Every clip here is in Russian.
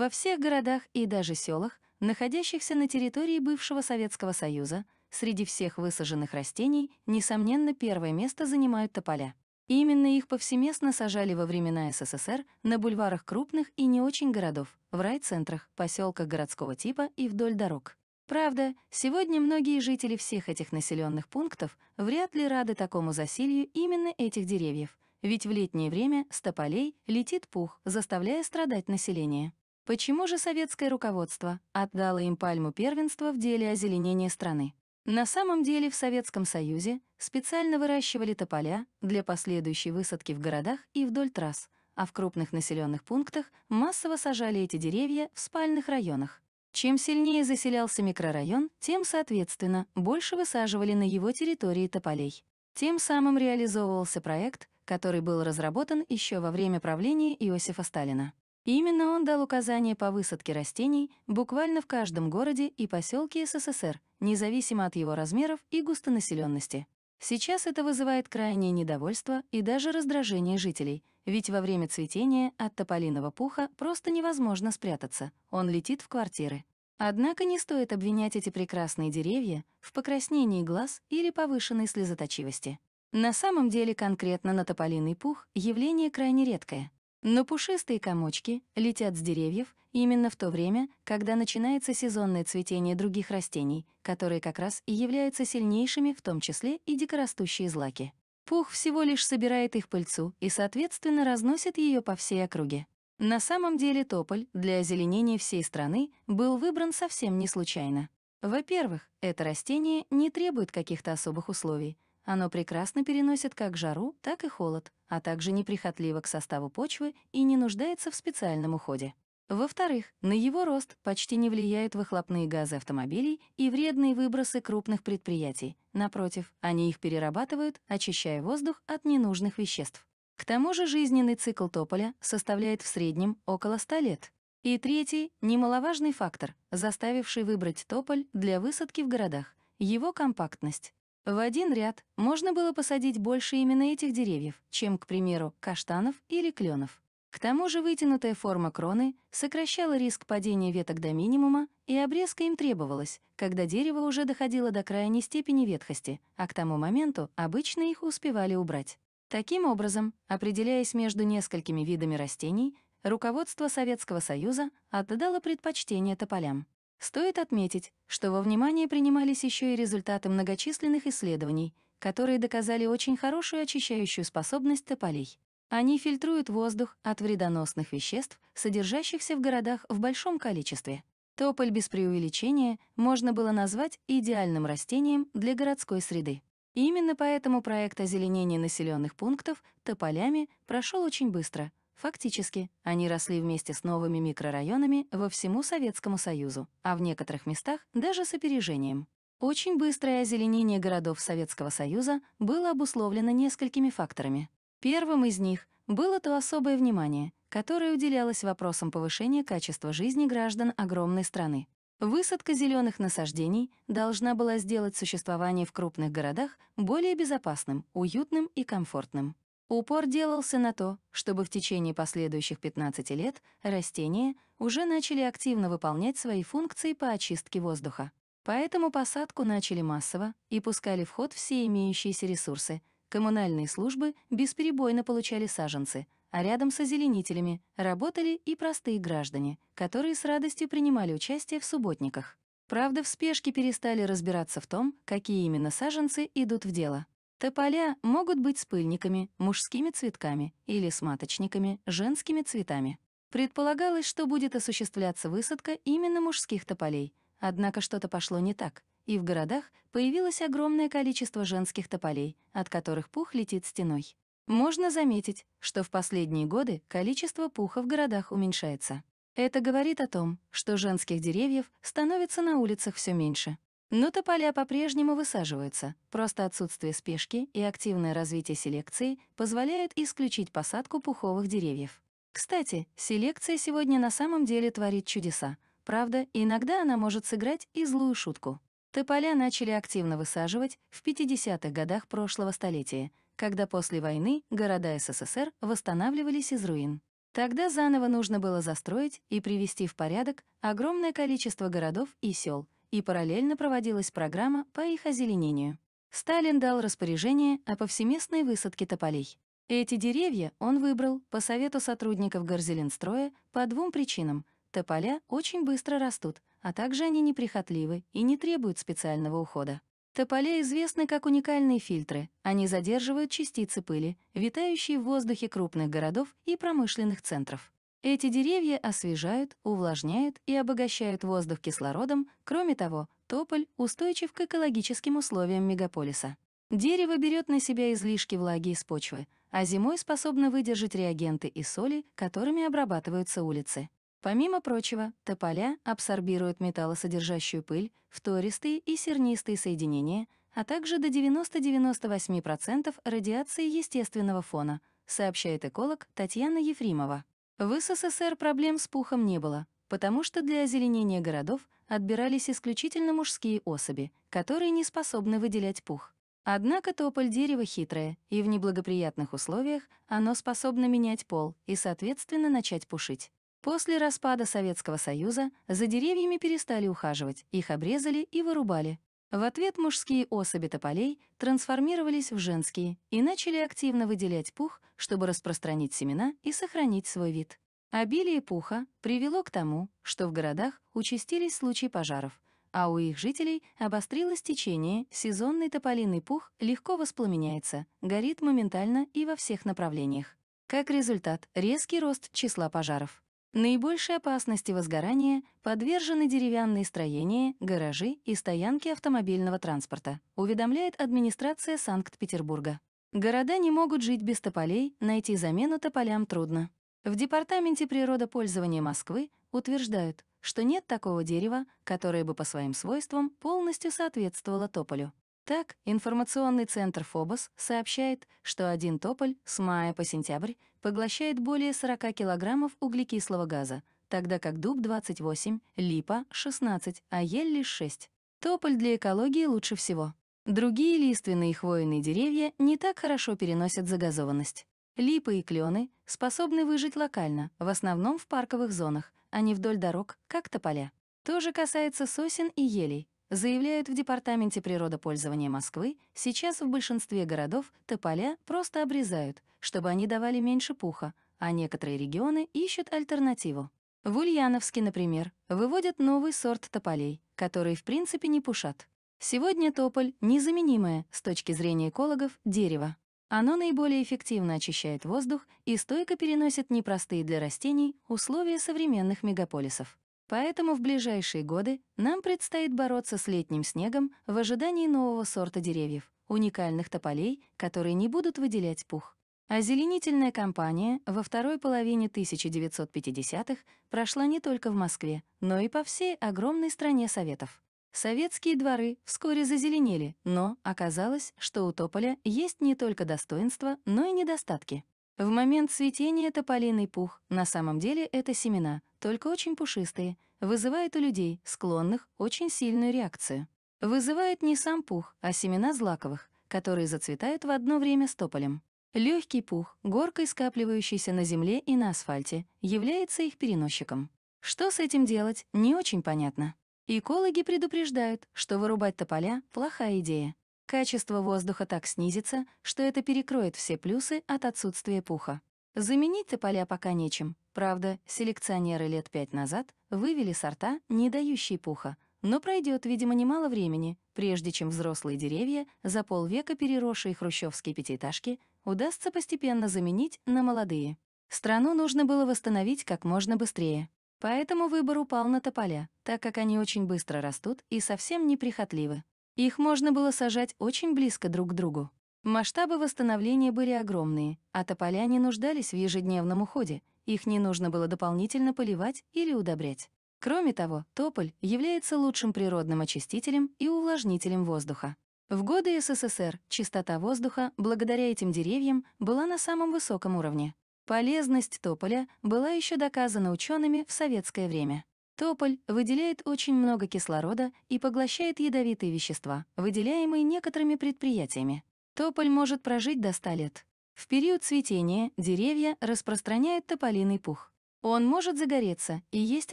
Во всех городах и даже селах, находящихся на территории бывшего Советского Союза, среди всех высаженных растений, несомненно, первое место занимают тополя. именно их повсеместно сажали во времена СССР на бульварах крупных и не очень городов, в райцентрах, поселках городского типа и вдоль дорог. Правда, сегодня многие жители всех этих населенных пунктов вряд ли рады такому засилью именно этих деревьев, ведь в летнее время с тополей летит пух, заставляя страдать население. Почему же советское руководство отдало им пальму первенства в деле озеленения страны? На самом деле в Советском Союзе специально выращивали тополя для последующей высадки в городах и вдоль трасс, а в крупных населенных пунктах массово сажали эти деревья в спальных районах. Чем сильнее заселялся микрорайон, тем, соответственно, больше высаживали на его территории тополей. Тем самым реализовывался проект, который был разработан еще во время правления Иосифа Сталина. Именно он дал указания по высадке растений буквально в каждом городе и поселке СССР, независимо от его размеров и густонаселенности. Сейчас это вызывает крайнее недовольство и даже раздражение жителей, ведь во время цветения от тополиного пуха просто невозможно спрятаться, он летит в квартиры. Однако не стоит обвинять эти прекрасные деревья в покраснении глаз или повышенной слезоточивости. На самом деле конкретно на тополиный пух явление крайне редкое. Но пушистые комочки летят с деревьев именно в то время, когда начинается сезонное цветение других растений, которые как раз и являются сильнейшими, в том числе и дикорастущие злаки. Пух всего лишь собирает их пыльцу и, соответственно, разносит ее по всей округе. На самом деле тополь для озеленения всей страны был выбран совсем не случайно. Во-первых, это растение не требует каких-то особых условий — оно прекрасно переносит как жару, так и холод, а также неприхотливо к составу почвы и не нуждается в специальном уходе. Во-вторых, на его рост почти не влияют выхлопные газы автомобилей и вредные выбросы крупных предприятий. Напротив, они их перерабатывают, очищая воздух от ненужных веществ. К тому же жизненный цикл тополя составляет в среднем около 100 лет. И третий — немаловажный фактор, заставивший выбрать тополь для высадки в городах — его компактность. В один ряд можно было посадить больше именно этих деревьев, чем, к примеру, каштанов или кленов. К тому же вытянутая форма кроны сокращала риск падения веток до минимума, и обрезка им требовалась, когда дерево уже доходило до крайней степени ветхости, а к тому моменту обычно их успевали убрать. Таким образом, определяясь между несколькими видами растений, руководство Советского Союза отдало предпочтение тополям. Стоит отметить, что во внимание принимались еще и результаты многочисленных исследований, которые доказали очень хорошую очищающую способность тополей. Они фильтруют воздух от вредоносных веществ, содержащихся в городах в большом количестве. Тополь без преувеличения можно было назвать идеальным растением для городской среды. Именно поэтому проект озеленения населенных пунктов тополями прошел очень быстро — Фактически, они росли вместе с новыми микрорайонами во всему Советскому Союзу, а в некоторых местах даже с опережением. Очень быстрое озеленение городов Советского Союза было обусловлено несколькими факторами. Первым из них было то особое внимание, которое уделялось вопросам повышения качества жизни граждан огромной страны. Высадка зеленых насаждений должна была сделать существование в крупных городах более безопасным, уютным и комфортным. Упор делался на то, чтобы в течение последующих 15 лет растения уже начали активно выполнять свои функции по очистке воздуха. Поэтому посадку начали массово и пускали в ход все имеющиеся ресурсы. Коммунальные службы бесперебойно получали саженцы, а рядом с озеленителями работали и простые граждане, которые с радостью принимали участие в субботниках. Правда, в спешке перестали разбираться в том, какие именно саженцы идут в дело. Тополя могут быть с пыльниками, мужскими цветками или с маточниками, женскими цветами. Предполагалось, что будет осуществляться высадка именно мужских тополей, однако что-то пошло не так, и в городах появилось огромное количество женских тополей, от которых пух летит стеной. Можно заметить, что в последние годы количество пуха в городах уменьшается. Это говорит о том, что женских деревьев становится на улицах все меньше. Но тополя по-прежнему высаживаются, просто отсутствие спешки и активное развитие селекции позволяют исключить посадку пуховых деревьев. Кстати, селекция сегодня на самом деле творит чудеса. Правда, иногда она может сыграть и злую шутку. Тополя начали активно высаживать в 50-х годах прошлого столетия, когда после войны города СССР восстанавливались из руин. Тогда заново нужно было застроить и привести в порядок огромное количество городов и сел — и параллельно проводилась программа по их озеленению. Сталин дал распоряжение о повсеместной высадке тополей. Эти деревья он выбрал по совету сотрудников Горзеленстроя по двум причинам. Тополя очень быстро растут, а также они неприхотливы и не требуют специального ухода. Тополя известны как уникальные фильтры. Они задерживают частицы пыли, витающие в воздухе крупных городов и промышленных центров. Эти деревья освежают, увлажняют и обогащают воздух кислородом, кроме того, тополь устойчив к экологическим условиям мегаполиса. Дерево берет на себя излишки влаги из почвы, а зимой способно выдержать реагенты и соли, которыми обрабатываются улицы. Помимо прочего, тополя абсорбируют металлосодержащую пыль, фтористые и сернистые соединения, а также до 90-98% радиации естественного фона, сообщает эколог Татьяна Ефримова. В СССР проблем с пухом не было, потому что для озеленения городов отбирались исключительно мужские особи, которые не способны выделять пух. Однако тополь дерева хитрое, и в неблагоприятных условиях оно способно менять пол и, соответственно, начать пушить. После распада Советского Союза за деревьями перестали ухаживать, их обрезали и вырубали. В ответ мужские особи тополей трансформировались в женские и начали активно выделять пух, чтобы распространить семена и сохранить свой вид. Обилие пуха привело к тому, что в городах участились случаи пожаров, а у их жителей обострилось течение, сезонный тополиный пух легко воспламеняется, горит моментально и во всех направлениях. Как результат — резкий рост числа пожаров. Наибольшей опасности возгорания подвержены деревянные строения, гаражи и стоянки автомобильного транспорта, уведомляет администрация Санкт-Петербурга. Города не могут жить без тополей, найти замену тополям трудно. В Департаменте природопользования Москвы утверждают, что нет такого дерева, которое бы по своим свойствам полностью соответствовало тополю. Так, информационный центр ФОБОС сообщает, что один тополь с мая по сентябрь поглощает более 40 килограммов углекислого газа, тогда как дуб 28, липа 16, а ель лишь 6. Тополь для экологии лучше всего. Другие лиственные и хвойные деревья не так хорошо переносят загазованность. Липы и клены способны выжить локально, в основном в парковых зонах, а не вдоль дорог, как тополя. То же касается сосен и елей. Заявляют в Департаменте природопользования Москвы, сейчас в большинстве городов тополя просто обрезают, чтобы они давали меньше пуха, а некоторые регионы ищут альтернативу. В Ульяновске, например, выводят новый сорт тополей, которые в принципе не пушат. Сегодня тополь — незаменимое, с точки зрения экологов, дерево. Оно наиболее эффективно очищает воздух и стойко переносит непростые для растений условия современных мегаполисов. Поэтому в ближайшие годы нам предстоит бороться с летним снегом в ожидании нового сорта деревьев, уникальных тополей, которые не будут выделять пух. Озеленительная кампания во второй половине 1950-х прошла не только в Москве, но и по всей огромной стране Советов. Советские дворы вскоре зазеленели, но оказалось, что у тополя есть не только достоинства, но и недостатки. В момент цветения тополиный пух, на самом деле это семена, только очень пушистые, вызывает у людей, склонных, очень сильную реакцию. Вызывает не сам пух, а семена злаковых, которые зацветают в одно время с тополем. Легкий пух, горкой скапливающийся на земле и на асфальте, является их переносчиком. Что с этим делать, не очень понятно. Экологи предупреждают, что вырубать тополя — плохая идея. Качество воздуха так снизится, что это перекроет все плюсы от отсутствия пуха. Заменить-то поля пока нечем. Правда, селекционеры лет пять назад вывели сорта, не дающие пуха. Но пройдет, видимо, немало времени, прежде чем взрослые деревья, за полвека переросшие хрущевские пятиэтажки, удастся постепенно заменить на молодые. Страну нужно было восстановить как можно быстрее. Поэтому выбор упал на тополя, так как они очень быстро растут и совсем неприхотливы. Их можно было сажать очень близко друг к другу. Масштабы восстановления были огромные, а тополя не нуждались в ежедневном уходе, их не нужно было дополнительно поливать или удобрять. Кроме того, тополь является лучшим природным очистителем и увлажнителем воздуха. В годы СССР чистота воздуха благодаря этим деревьям была на самом высоком уровне. Полезность тополя была еще доказана учеными в советское время. Тополь выделяет очень много кислорода и поглощает ядовитые вещества, выделяемые некоторыми предприятиями. Тополь может прожить до 100 лет. В период цветения деревья распространяют тополиный пух. Он может загореться, и есть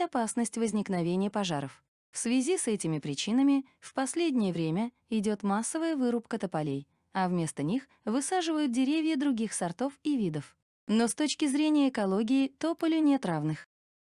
опасность возникновения пожаров. В связи с этими причинами в последнее время идет массовая вырубка тополей, а вместо них высаживают деревья других сортов и видов. Но с точки зрения экологии тополю нет равных.